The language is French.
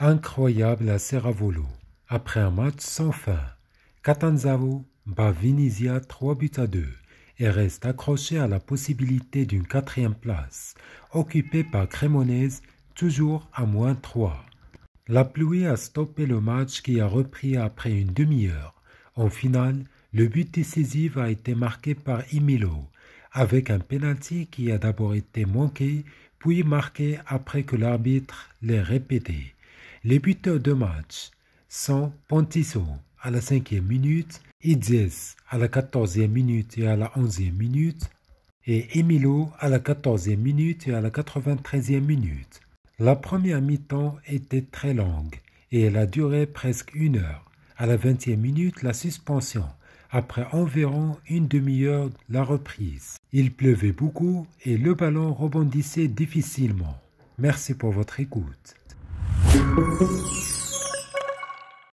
Incroyable à Serravolo. Après un match sans fin, Catanzaro bat Vinizia 3 buts à 2 et reste accroché à la possibilité d'une quatrième place, occupée par Cremonese, toujours à moins 3. La pluie a stoppé le match qui a repris après une demi-heure. En finale, le but décisif a été marqué par Imilo, avec un penalty qui a d'abord été manqué, puis marquer après que l'arbitre les répété. Les buteurs de match sont Pontisso à la cinquième minute, Idies à la quatorzième minute et à la onzième minute, et Emilio à la quatorzième minute et à la quatre-vingt-treizième minute. La première mi-temps était très longue et elle a duré presque une heure. À la vingtième minute, la suspension après environ une demi-heure la reprise. Il pleuvait beaucoup et le ballon rebondissait difficilement. Merci pour votre écoute.